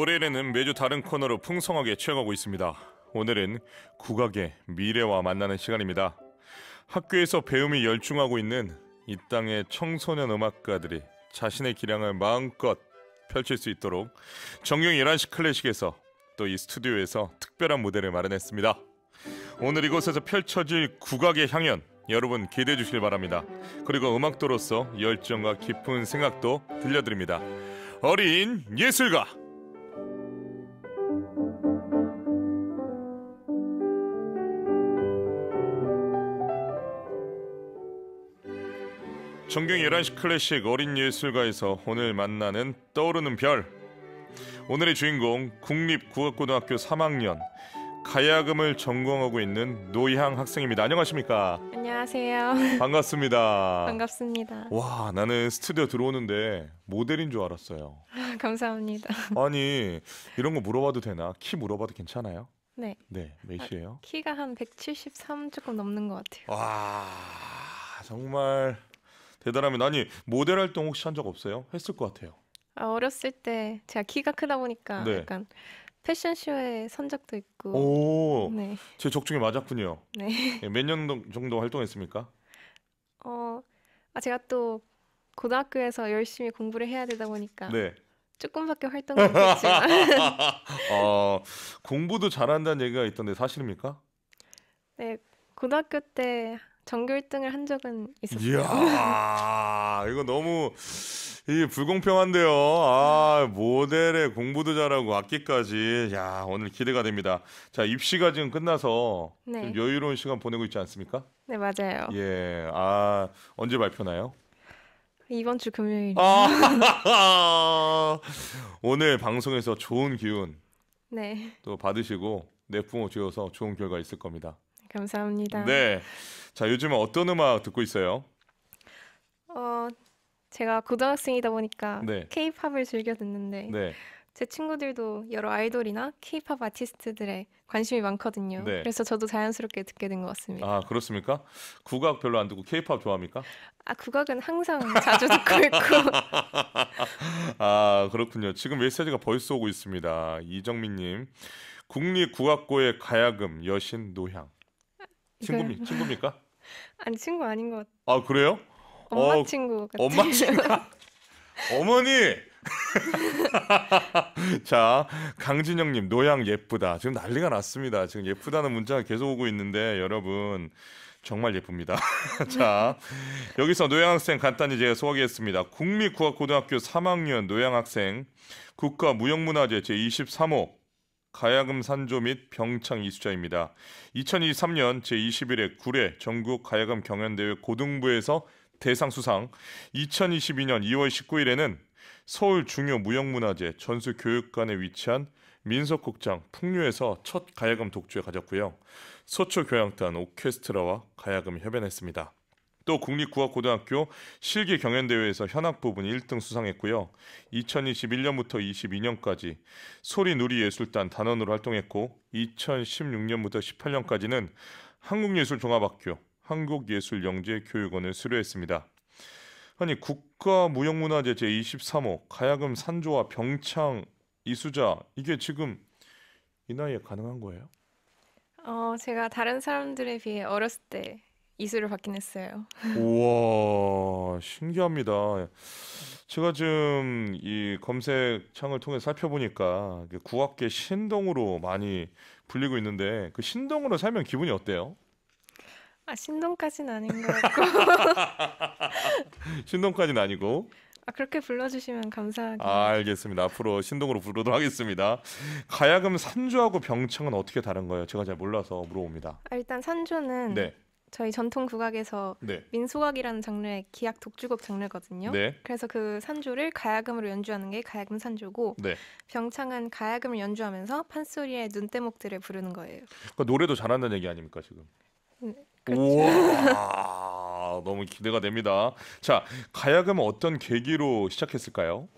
올해에는 매주 다른 코너로 풍성하게 채워가고 있습니다. 오늘은 국악의 미래와 만나는 시간입니다. 학교에서 배움이 열중하고 있는 이 땅의 청소년 음악가들이 자신의 기량을 마음껏 펼칠 수 있도록 정경 11시 클래식에서 또 이 스튜디오에서 특별한 무대를 마련했습니다. 오늘 이곳에서 펼쳐질 국악의 향연 여러분 기대해 주시길 바랍니다. 그리고 음악도로서 열정과 깊은 생각도 들려드립니다. 어린 예술가 전경 11시 클래식 어린 예술가에서 오늘 만나는 떠오르는 별 오늘의 주인공 국립국악고등학교 3학년 가야금을 전공하고 있는 노희향 학생입니다. 안녕하십니까? 안녕하세요. 반갑습니다. 반갑습니다. 와, 나는 스튜디오 들어오는데 모델인 줄 알았어요. 아, 감사합니다. 아니, 이런 거 물어봐도 되나? 키 물어봐도 괜찮아요? 네. 네, 몇이에요? 아, 키가 한 173 조금 넘는 것 같아요. 와, 정말 대단합니다. 아니 모델 활동 혹시 한 적 없어요? 했을 것 같아요. 아, 어렸을 때 제가 키가 크다 보니까 네. 약간 패션쇼에 선 적도 있고. 오, 네. 제 적중에 맞았군요. 네. 예, 몇년 정도 활동했습니까? 어, 아 제가 또 고등학교에서 열심히 공부를 해야 되다 보니까 네. 조금밖에 활동을 못했지만. 아, 공부도 잘한다는 얘기가 있던데 사실입니까? 네, 고등학교 때 전교 1등을 한 적은 있었어요. 이야, 이거 너무 이 불공평한데요. 아, 모델의 공부도 잘하고 악기까지. 야, 오늘 기대가 됩니다. 자, 입시가 지금 끝나서 네. 좀 여유로운 시간 보내고 있지 않습니까? 네, 맞아요. 예. 아, 언제 발표나요? 이번 주 금요일. 아, 오늘 방송에서 좋은 기운 네. 또 받으시고 내뿜어 주어서 좋은 결과 있을 겁니다. 감사합니다. 네. 자, 요즘은 어떤 음악 듣고 있어요? 어, 제가 고등학생이다 보니까 네. K-팝을 즐겨 듣는데 네. 제 친구들도 여러 아이돌이나 K-팝 아티스트들의 관심이 많거든요. 네. 그래서 저도 자연스럽게 듣게 된 것 같습니다. 아 그렇습니까? 국악 별로 안 듣고 K-팝 좋아합니까? 아 국악은 항상 자주 듣고 있고. 아 그렇군요. 지금 메시지가 벌써 오고 있습니다. 이정민님 국립국악고의 가야금 여신 노향. 친구 네. 친구입니까? 아니 친구 아닌 것 같아. 아 그래요? 엄마 어, 친구 같아요. 엄마 친구. 어머니. 자, 강진영님 노양 예쁘다. 지금 난리가 났습니다. 지금 예쁘다는 문자가 계속 오고 있는데 여러분 정말 예쁩니다. 자, 여기서 노양학생 간단히 제가 소개했습니다. 국립국악고등학교 3학년 노양학생 국가무형문화재 제23호 가야금 산조 및 병창 이수자입니다. 2023년 제21회 구례 전국 가야금 경연대회 고등부에서 대상 수상, 2022년 2월 19일에는 서울 중요 무형문화재 전수교육관에 위치한 민속극장 풍류에서 첫 가야금 독주회 가졌고요. 서초교향단 오케스트라와 가야금 협연했습니다. 또 국립국악고등학교 실기 경연대회에서 현악 부분 1등 수상했고요. 2021년부터 22년까지 소리누리예술단 단원으로 활동했고 2016년부터 18년까지는 한국예술종합학교 한국예술영재교육원을 수료했습니다. 아니 국가무형문화재 제23호 가야금 산조와 병창 이수자 이게 지금 이 나이에 가능한 거예요? 어 제가 다른 사람들에 비해 어렸을 때 이수를 받긴 했어요. 우와 신기합니다. 제가 지금 이 검색 창을 통해 살펴보니까 구악계 신동으로 많이 불리고 있는데 그 신동으로 살면 기분이 어때요? 아 신동까지는 아닌 것 같고 신동까지는 아니고 아, 그렇게 불러주시면 감사하겠습니다. 아, 알겠습니다. 앞으로 신동으로 부르도록 하겠습니다. 가야금 산조하고 병창은 어떻게 다른 거예요? 제가 잘 몰라서 물어봅니다. 아, 일단 산조는 네. 저희 전통 국악에서 네. 민속악이라는 장르의 기악 독주곡 장르거든요. 네. 그래서 그 산조를 가야금으로 연주하는 게 가야금 산조고 네. 병창은 가야금을 연주하면서 판소리의 눈대목들을 부르는 거예요. 그러니까 노래도 잘한다는 얘기 아닙니까 지금? 네, 그렇죠. 너무 기대가 됩니다. 자, 가야금은 어떤 계기로 시작했을까요?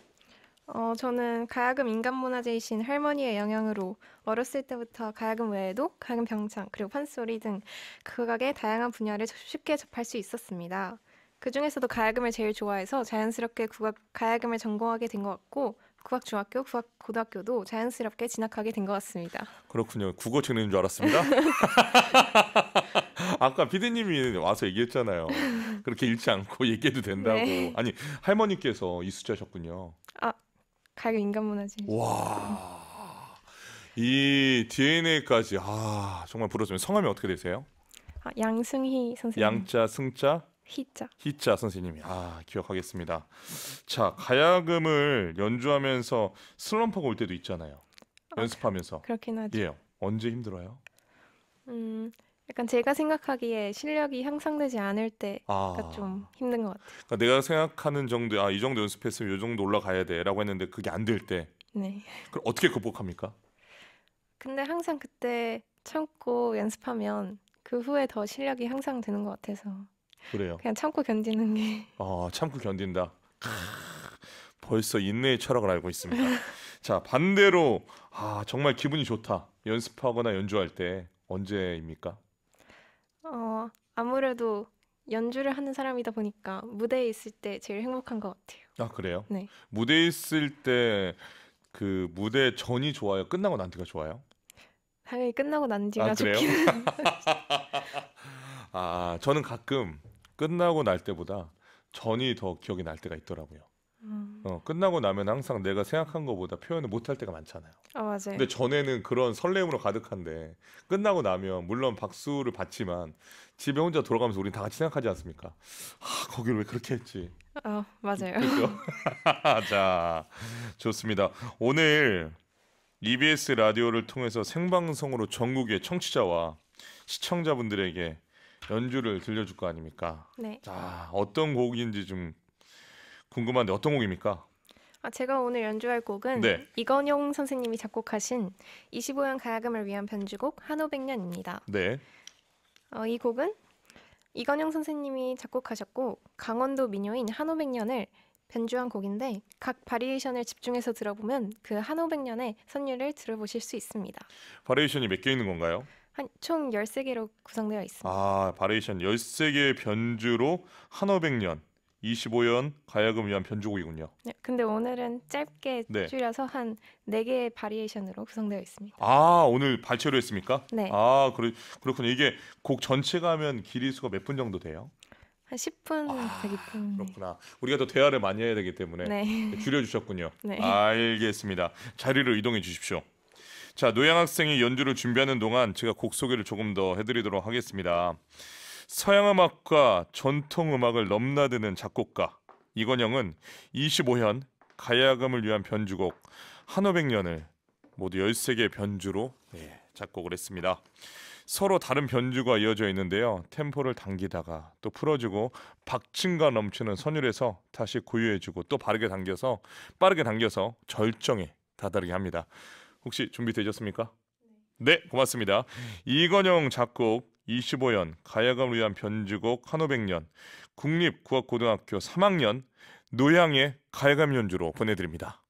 어, 저는 가야금 인간문화재이신 할머니의 영향으로 어렸을 때부터 가야금 외에도 가야금 병창, 그리고 판소리 등 극악의 다양한 분야를 쉽게 접할 수 있었습니다. 그 중에서도 가야금을 제일 좋아해서 자연스럽게 국악, 가야금을 전공하게 된 것 같고 국악중학교, 국악고등학교도 자연스럽게 진학하게 된 것 같습니다. 그렇군요. 국어 책 읽는 줄 알았습니다. 아까 비디님이 와서 얘기했잖아요. 그렇게 읽지 않고 얘기해도 된다고. 네. 아니 할머니께서 이수자셨군요. 아 가요 인간문화재. 와. 이 DNA까지 아 정말 부러집면 성함이 어떻게 되세요? 아, 양승희 선생님. 양자 승자 희자. 희자 선생님이 아 기억하겠습니다. 자 가야금을 연주하면서 슬럼프가 올 때도 있잖아요. 아, 연습하면서. 그렇긴 하죠. 예. 언제 힘들어요? 음 약간 제가 생각하기에 실력이 향상되지 않을 때가 아. 좀 힘든 것 같아요. 그러니까 내가 생각하는 정도, 아, 이 정도 연습했으면 이 정도 올라가야 돼라고 했는데 그게 안 될 때, 네. 그럼 어떻게 극복합니까? 근데 항상 그때 참고 연습하면 그 후에 더 실력이 향상되는 것 같아서 그래요. 그냥 참고 견디는 게 아, 참고 견딘다. 크, 벌써 인내의 철학을 알고 있습니다. 자, 반대로 아, 정말 기분이 좋다. 연습하거나 연주할 때 언제입니까? 어, 아무래도 연주를 하는 사람이다 보니까 무대에 있을 때 제일 행복한 것 같아요. 아 그래요? 네. 무대에 있을 때 그 무대 전이 좋아요? 끝나고 난 뒤가 좋아요? 당연히 끝나고 난 뒤가 아, 좋긴 해아 저는 가끔 끝나고 날 때보다 전이 더 기억이 날 때가 있더라고요. 음. 어, 끝나고 나면 항상 내가 생각한 것보다 표현을 못할 때가 많잖아요. 아 맞아요. 근데 전에는 그런 설렘으로 가득한데 끝나고 나면 물론 박수를 받지만 집에 혼자 돌아가면서 우린 다 같이 생각하지 않습니까? 아거기를왜 그렇게 했지? 아 어, 맞아요. 그렇죠. 자 좋습니다. 오늘 EBS 라디오를 통해서 생방송으로 전국의 청취자와 시청자분들에게 연주를 들려줄 거 아닙니까? 네. 자 어떤 곡인지 좀 궁금한데 어떤 곡입니까? 아, 제가 오늘 연주할 곡은 네. 이건용 선생님이 작곡하신 25년 가야금을 위한 변주곡 한오백년입니다. 네. 어, 이 곡은 이건용 선생님이 작곡하셨고 강원도 민요인 한오백년을 변주한 곡인데 각 바리에이션을 집중해서 들어보면 그 한오백년의 선율을 들어보실 수 있습니다. 바리에이션이 몇 개 있는 건가요? 한, 총 13개로 구성되어 있습니다. 아, 바리에이션 13개의 변주로 한오백년 25연 가야금 위한 변주곡이군요 네, 근데 오늘은 짧게 네. 줄여서 한 4개의 바리에이션으로 구성되어 있습니다. 아, 오늘 발췌로 했습니까? 네. 아, 그래, 그렇군요. 이게 곡 전체가 하면 길이 수가 몇 분 정도 돼요? 한 10분 아, 되기 때문 그렇구나. 우리가 더 대화를 많이 해야 되기 때문에 네. 네. 줄여주셨군요. 네. 알겠습니다. 자리를 이동해 주십시오. 자, 노양 학생이 연주를 준비하는 동안 제가 곡 소개를 조금 더 해드리도록 하겠습니다. 서양 음악과 전통 음악을 넘나드는 작곡가 이건영은 25현 가야금을 위한 변주곡 한오백년을 모두 13개의 변주로 예, 작곡을 했습니다. 서로 다른 변주가 이어져 있는데요. 템포를 당기다가 또 풀어주고 박진과 넘치는 선율에서 다시 고유해주고 또빠르게 당겨서 빠르게 당겨서 절정에 다다르게 합니다. 혹시 준비되셨습니까? 네, 네 고맙습니다. 이건영 작곡 2 5년 가야금을 위한 변주곡 한오백년, 국립국악고등학교 3학년 노향의 가야금 연주로 보내드립니다.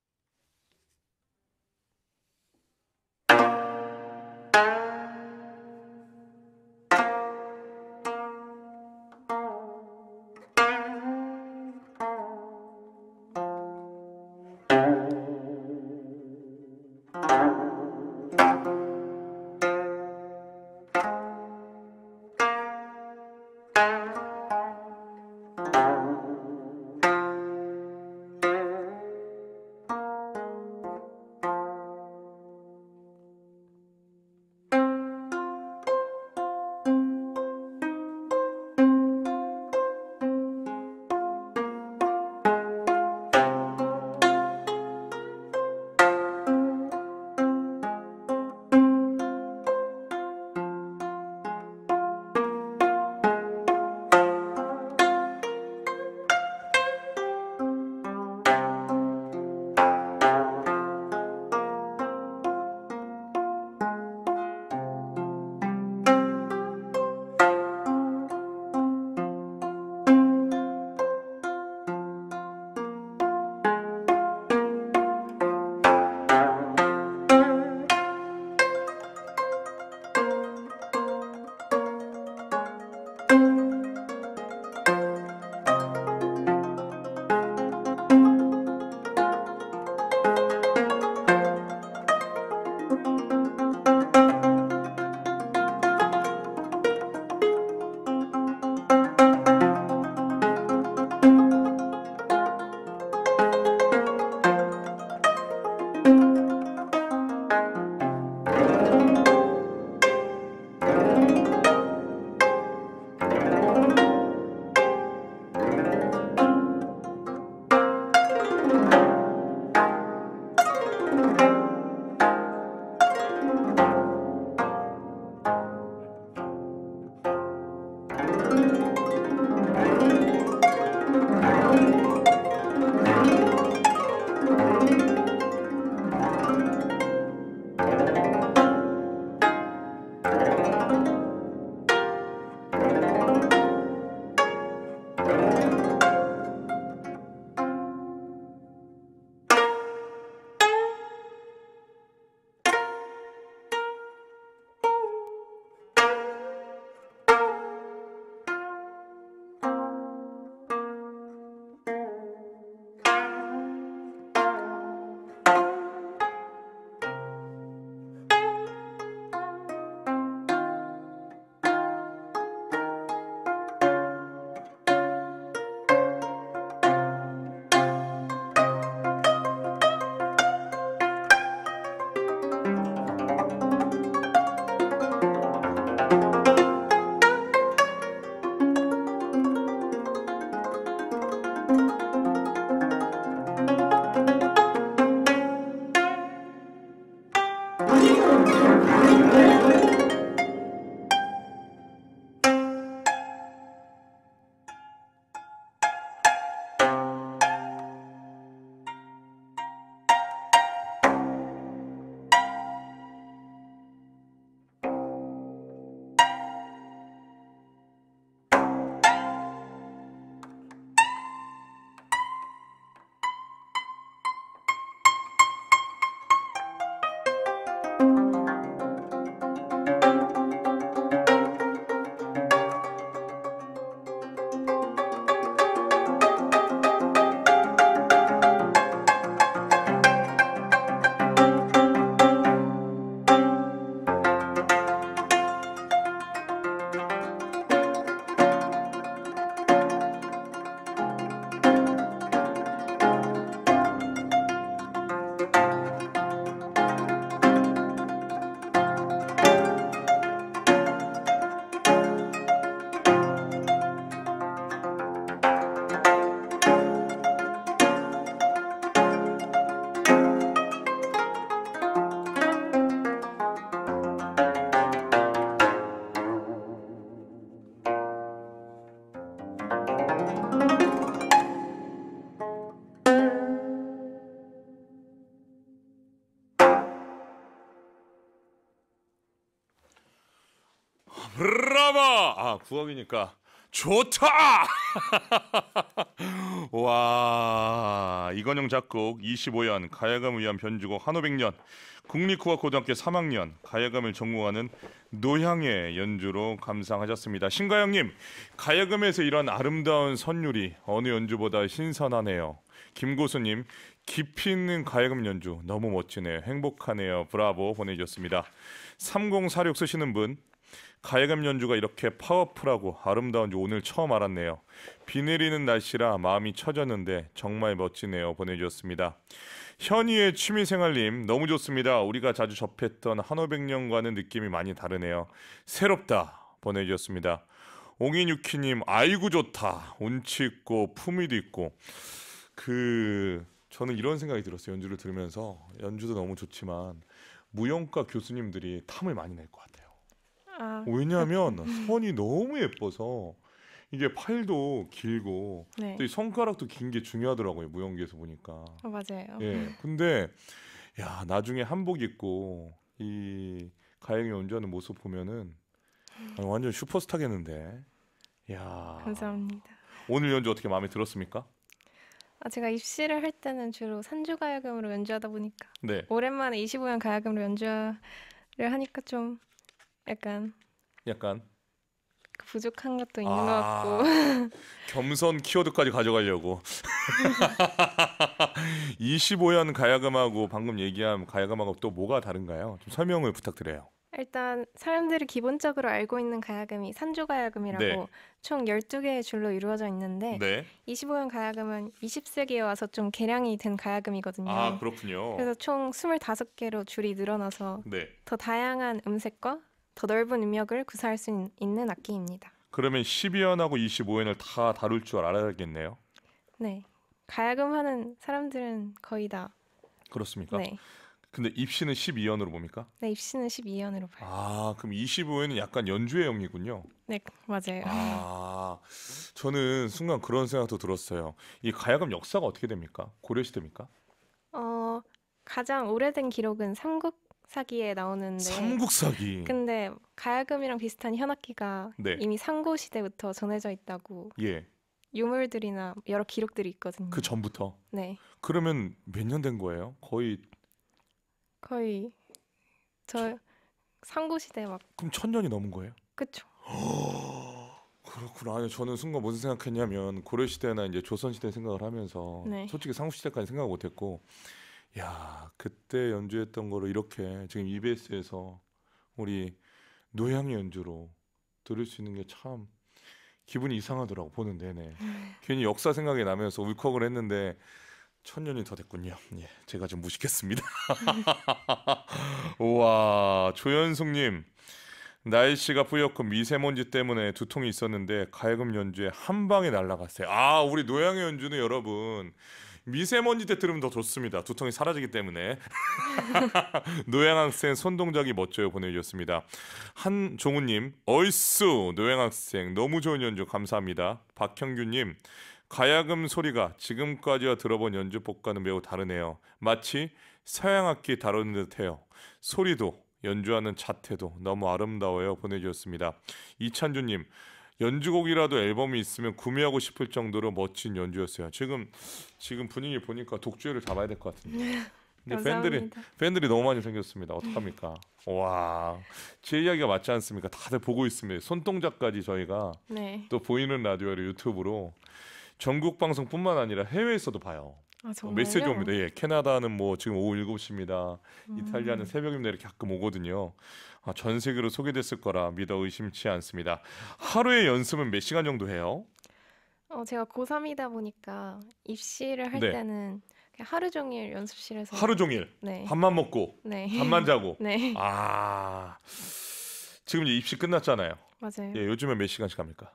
9억이니까 좋다! 와, 이건영 작곡 25년, 가야금을 위한 변주곡 한오백년, 국립국악고등학교 3학년, 가야금을 전공하는 노향의 연주로 감상하셨습니다. 신가영님, 가야금에서 이런 아름다운 선율이 어느 연주보다 신선하네요. 김고수님, 깊이 있는 가야금 연주 너무 멋지네요. 행복하네요. 브라보 보내주셨습니다. 3046 쓰시는 분, 가야금 연주가 이렇게 파워풀하고 아름다운지 오늘 처음 알았네요. 비 내리는 날씨라 마음이 처졌는데 정말 멋지네요. 보내주셨습니다. 현희의 취미생활님 너무 좋습니다. 우리가 자주 접했던 한오백년과는 느낌이 많이 다르네요. 새롭다 보내주셨습니다. 옹인유키님 아이고 좋다. 운치 있고 품위도 있고 그 저는 이런 생각이 들었어요. 연주를 들으면서 연주도 너무 좋지만 무용과 교수님들이 탐을 많이 낼 것 같아요. 아. 왜냐하면 음. 선이 너무 예뻐서 이게 팔도 길고 네. 또이 손가락도 긴 게 중요하더라고요 무용기에서 보니까. 어, 맞아요. 예, 근데 야 나중에 한복 입고 이 가영이 운전하는 모습 보면은 완전 슈퍼스타겠는데. 야. 감사합니다. 오늘 연주 어떻게 마음에 들었습니까? 아, 제가 입시를 할 때는 주로 산주 가야금으로 연주하다 보니까 네. 오랜만에 25년 가야금으로 연주를 하니까 좀 약간 약간 그 부족한 것도 있는 아, 것 같고 겸손 키워드까지 가져가려고 25년 가야금하고 방금 얘기한 가야금하고 또 뭐가 다른가요? 좀 설명을 부탁드려요. 일단 사람들이 기본적으로 알고 있는 가야금이 산조 가야금이라고 네. 총 12개의 줄로 이루어져 있는데 네. 25년 가야금은 20세기에 와서 좀 개량이 된 가야금이거든요. 아, 그렇군요. 그래서 총 25개로 줄이 늘어나서 네. 더 다양한 음색과 더 넓은 음역을 구사할 수 있는 악기입니다. 그러면 12연하고 25연을 다 다룰 줄 알아야겠네요. 네. 가야금하는 사람들은 거의 다 그렇습니까? 네. 근데 입시는 12연으로 봅니까? 네, 입시는 12연으로 봐요. 아, 그럼 25연은 약간 연주의 영이군요. 네, 맞아요. 아, 저는 순간 그런 생각도 들었어요. 이 가야금 역사가 어떻게 됩니까? 고려 시대입니까? 어, 가장 오래된 기록은 삼국 사기에 나오는데 삼국사기. 근데 가야금이랑 비슷한 현악기가 네. 이미 상고 시대부터 전해져 있다고 예. 유물들이나 여러 기록들이 있거든요. 그 전부터. 네. 그러면 몇 년 된 거예요? 거의 거의 저 상고 시대 막 그럼 천 년이 넘은 거예요? 그쵸. 그렇구나. 아니, 저는 순간 무슨 생각했냐면 고려 시대나 이제 조선 시대 생각을 하면서 네. 솔직히 상국 시대까지 생각 못 했고 야, 그때 연주했던 거로 이렇게 지금 EBS에서 우리 노향 연주로 들을 수 있는 게 참 기분이 이상하더라고 보는 내내. 괜히 역사 생각이 나면서 울컥을 했는데 천년이 더 됐군요. 예, 제가 좀 무식했습니다. 우와, 조현숙님. 날씨가 뿌옇고 미세먼지 때문에 두통이 있었는데 가야금 연주에 한 방에 날라갔어요. 아, 우리 노향의 연주는 여러분 미세먼지 때 들으면 더 좋습니다. 두통이 사라지기 때문에. 노양학생 손동작이 멋져요 보내주셨습니다. 한종우님 얼쑤 노양학생 너무 좋은 연주 감사합니다. 박형규님 가야금 소리가 지금까지와 들어본 연주법과는 매우 다르네요. 마치 서양악기 다루는 듯해요. 소리도 연주하는 자태도 너무 아름다워요 보내주셨습니다. 이찬주님 연주곡이라도 앨범이 있으면 구매하고 싶을 정도로 멋진 연주였어요. 지금 지금 분위기 보니까 독주회를 잡아야 될 것 같은데. 네. 근데 팬들이 팬들이 너무 많이 생겼습니다. 어떡합니까? 와. 제 이야기가 맞지 않습니까? 다들 보고 있습니다. 손동작까지 저희가 네. 또 보이는 라디오를 유튜브로 전국 방송뿐만 아니라 해외에서도 봐요. 아, 어, 메시지 옵니다. 예, 캐나다는 뭐 지금 오후 7시입니다. 음. 이탈리아는 새벽입니다. 이렇게 가끔 오거든요. 아, 전 세계로 소개됐을 거라 믿어 의심치 않습니다. 하루에 연습은 몇 시간 정도 해요? 어, 제가 고3이다 보니까 입시를 할 네. 때는 하루 종일 연습실에서 하루 종일 네. 밥만 먹고 네. 잠만 자고 네. 아 지금 이제 입시 끝났잖아요. 맞아요. 예, 요즘에 몇 시간씩 합니까?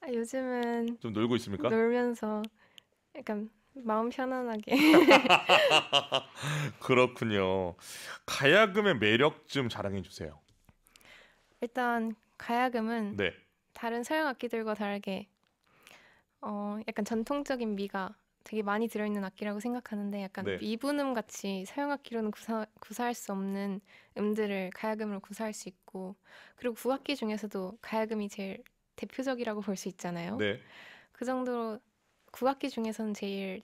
아, 요즘은 좀 놀고 있습니까? 놀면서 약간 마음 편안하게. 그렇군요. 가야금의 매력 좀 자랑해 주세요. 일단 가야금은 네. 다른 서양 악기들과 다르게 어, 약간 전통적인 미가 되게 많이 들어있는 악기라고 생각하는데 약간 네. 미분음 같이 서양 악기로는 구사, 구사할 수 없는 음들을 가야금으로 구사할 수 있고 그리고 구악기 중에서도 가야금이 제일 대표적이라고 볼 수 있잖아요. 네. 그 정도로 국악기 중에서는 제일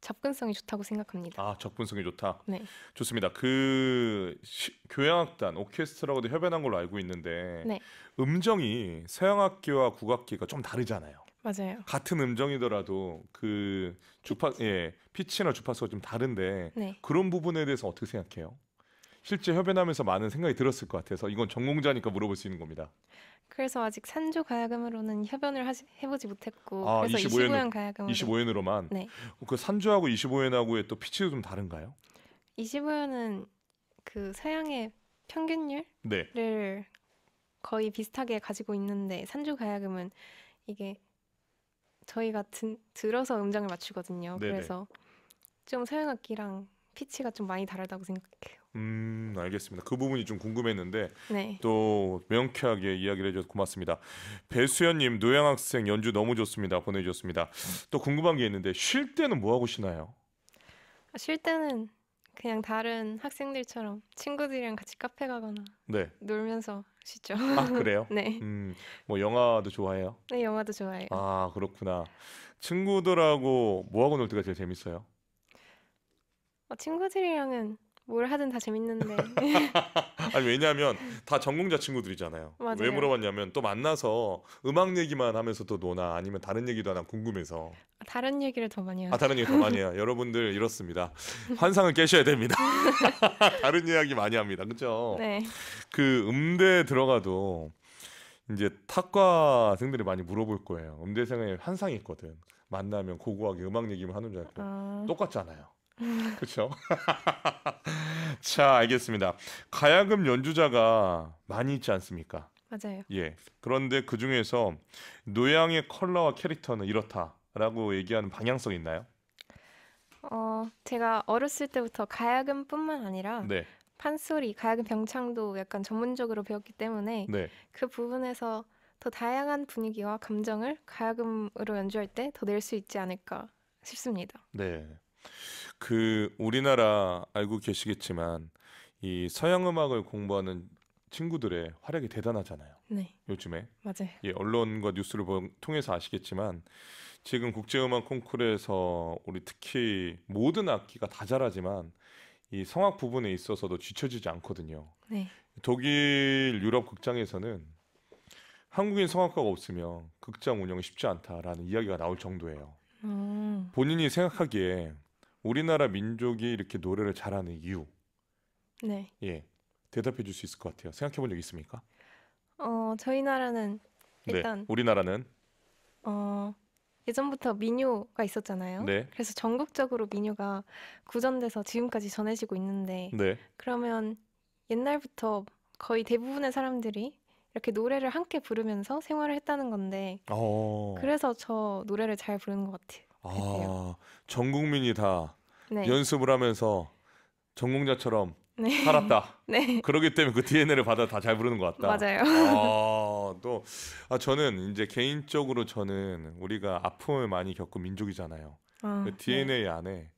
접근성이 좋다고 생각합니다. 아, 접근성이 좋다. 네. 좋습니다. 그 시, 교향악단 오케스트라고도 협연한 걸로 알고 있는데 네. 음정이 서양악기와 국악기가 좀 다르잖아요. 맞아요. 같은 음정이더라도 그 주파 피치. 예, 피치나 주파수가 좀 다른데 네. 그런 부분에 대해서 어떻게 생각해요? 실제 협연하면서 많은 생각이 들었을 것 같아서 이건 전공자니까 물어볼 수 있는 겁니다. 그래서 아직 산조 가야금으로는 협연을 하시, 해보지 못했고 아, 그래서 25연, 25연 가야금으로 25연으로만 네. 그 산조하고 25연하고의 또 피치도 좀 다른가요? 25연은 그 서양의 평균율을 네. 거의 비슷하게 가지고 있는데 산조 가야금은 이게 저희가 드, 들어서 음정을 맞추거든요. 네네. 그래서 좀 서양 악기랑 피치가 좀 많이 다르다고 생각해요. 음, 알겠습니다. 그 부분이 좀 궁금했는데 네. 또 명쾌하게 이야기를 해줘서 고맙습니다. 배수연님, 노양학생 연주 너무 좋습니다. 보내주셨습니다. 또 궁금한 게 있는데 쉴 때는 뭐 하고 쉬나요? 아, 쉴 때는 그냥 다른 학생들처럼 친구들이랑 같이 카페 가거나 네. 놀면서 쉬죠. 아 그래요? 네. 음, 뭐 영화도 좋아해요? 네, 영화도 좋아해요. 아 그렇구나. 친구들하고 뭐 하고 놀 때가 제일 재밌어요? 어, 친구들이랑은 뭘 하든 다 재밌는데. 아니 왜냐하면 음. 다 전공자 친구들이잖아요. 맞아요. 왜 물어봤냐면 또 만나서 음악 얘기만 하면서 또 노나 아니면 다른 얘기도 하나 궁금해서. 아, 다른 얘기를 더 많이 해요. 아 다른 얘기 더 많이 해요. 여러분들 이렇습니다. 환상을 깨셔야 됩니다. 다른 이야기 많이 합니다. 그렇죠? 네. 그 음대 들어가도 이제 탁과생들이 많이 물어볼 거예요. 음대생의 환상이 있거든. 만나면 고고하게 음악 얘기만 하는 줄 알고 아... 똑같잖아요. 그렇죠. 자, 알겠습니다. 가야금 연주자가 많이 있지 않습니까? 맞아요. 예. 그런데 그 중에서 노양의 컬러와 캐릭터는 이렇다라고 얘기하는 방향성 있나요? 어, 제가 어렸을 때부터 가야금뿐만 아니라 네. 판소리, 가야금 병창도 약간 전문적으로 배웠기 때문에 네. 그 부분에서 더 다양한 분위기와 감정을 가야금으로 연주할 때 더 낼 수 있지 않을까 싶습니다. 네. 그 우리나라 알고 계시겠지만 이 서양 음악을 공부하는 친구들의 활약이 대단하잖아요. 네. 요즘에 맞아요. 예, 언론과 뉴스를 보, 통해서 아시겠지만 지금 국제음악 콩쿠르에서 우리 특히 모든 악기가 다 잘하지만 이 성악 부분에 있어서도 뒤처지지 않거든요. 네. 독일 유럽 극장에서는 한국인 성악가가 없으면 극장 운영이 쉽지 않다라는 이야기가 나올 정도예요. 음. 본인이 생각하기에 우리나라 민족이 이렇게 노래를 잘하는 이유. 네. 예. 대답해 줄 수 있을 것 같아요. 생각해 본적 있습니까? 어, 저희 나라는 네. 일단 네. 우리나라는 어, 예전부터 민요가 있었잖아요. 네. 그래서 전국적으로 민요가 구전돼서 지금까지 전해지고 있는데 네. 그러면 옛날부터 거의 대부분의 사람들이 이렇게 노래를 함께 부르면서 생활을 했다는 건데 오. 어. 그래서 저 노래를 잘 부르는 것 같아요. 아, 전 국민이 다 네. 연습을 하면서 전공자처럼 네. 살았다. 네. 그러기 때문에 그 DNA를 받아 다 잘 부르는 것 같다. 맞아요. 아, 또 아, 저는 이제 개인적으로 저는 우리가 아픔을 많이 겪은 민족이잖아요. 아, 그 DNA 네. 안에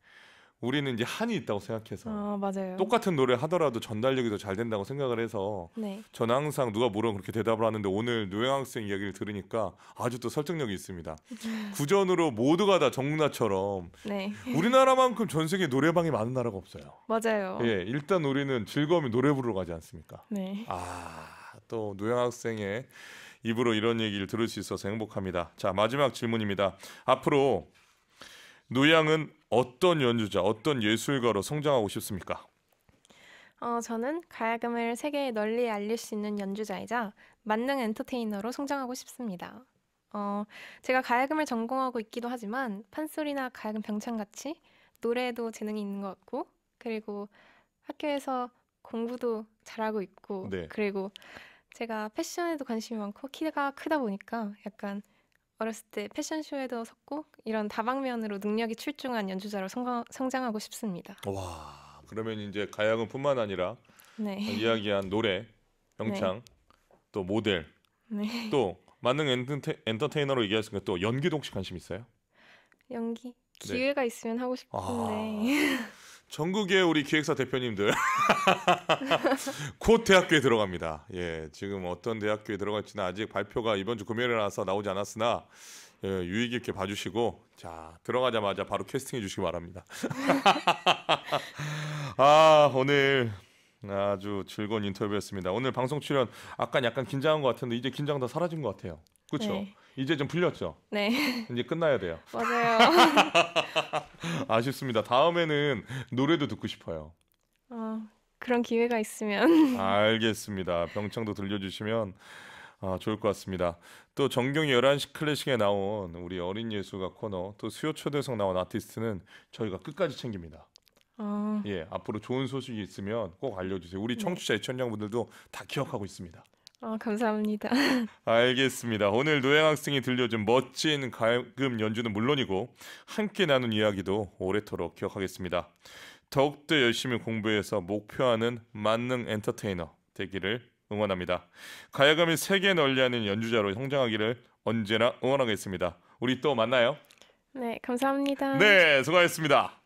우리는 이제 한이 있다고 생각해서 아, 맞아요. 똑같은 노래 하더라도 전달력이 더 잘 된다고 생각을 해서 네. 저는 항상 누가 물어 그렇게 대답을 하는데 오늘 노영학생 이야기를 들으니까 아주 또 설득력이 있습니다. 구전으로 모두가 다 정문화처럼 네. 우리나라만큼 전 세계 노래방이 많은 나라가 없어요. 맞아요. 예, 일단 우리는 즐거움이 노래 부르러 가지 않습니까? 네. 아, 또 노영학생의 입으로 이런 얘기를 들을 수 있어서 행복합니다. 자, 마지막 질문입니다. 앞으로 노양은 어떤 연주자, 어떤 예술가로 성장하고 싶습니까? 어, 저는 가야금을 세계에 널리 알릴 수 있는 연주자이자 만능 엔터테이너로 성장하고 싶습니다. 어, 제가 가야금을 전공하고 있기도 하지만 판소리나 가야금 병창같이 노래에도 재능이 있는 것 같고 그리고 학교에서 공부도 잘하고 있고 네. 그리고 제가 패션에도 관심이 많고 키가 크다 보니까 약간 어렸을 때 패션쇼에도 섰고 이런 다방면으로 능력이 출중한 연주자로 성장, 하고 싶습니다. 와 그러면 이제 가야금뿐만 아니라 네. 이야기한 노래, 영창, 네. 또 모델, 네. 또 만능 엔터테, 엔터테이너로 얘기할수 있는 또 연기도 혹시 관심 있어요? 연기 네. 기회가 있으면 하고 싶은데 아, 전국의 우리 기획사 대표님들 곧 대학교에 들어갑니다. 예, 지금 어떤 대학교에 들어갈지는 아직 발표가 이번 주 금요일에 나서 나오지 않았으나 예, 유의 깊게 봐주시고 자 들어가자마자 바로 캐스팅해 주시기 바랍니다. 아 오늘 아주 즐거운 인터뷰였습니다. 오늘 방송 출연 아까 약간 긴장한 것 같은데 이제 긴장 다 사라진 것 같아요. 그렇죠. 네. 이제 좀 풀렸죠. 네. 이제 끝나야 돼요. 맞아요. 아쉽습니다. 다음에는 노래도 듣고 싶어요. 어, 그런 기회가 있으면. 알겠습니다. 병창도 들려주시면 아, 좋을 것 같습니다. 또 정경이 11시 클래식에 나온 우리 어린 예수가 코너 또 수요 초대석 나온 아티스트는 저희가 끝까지 챙깁니다. 어... 예, 앞으로 좋은 소식이 있으면 꼭 알려주세요. 우리 네. 청취자 애청자분들도 다 기억하고 있습니다. 아, 감사합니다. 알겠습니다. 오늘 노양 학생이 들려준 멋진 가금 연주는 물론이고 함께 나눈 이야기도 오래도록 기억하겠습니다. 더욱더 열심히 공부해서 목표하는 만능 엔터테이너 되기를 응원합니다. 가야금이 세계 널리 하는 연주자로 성장하기를 언제나 응원하겠습니다. 우리 또 만나요. 네, 감사합니다. 네, 수고하셨습니다.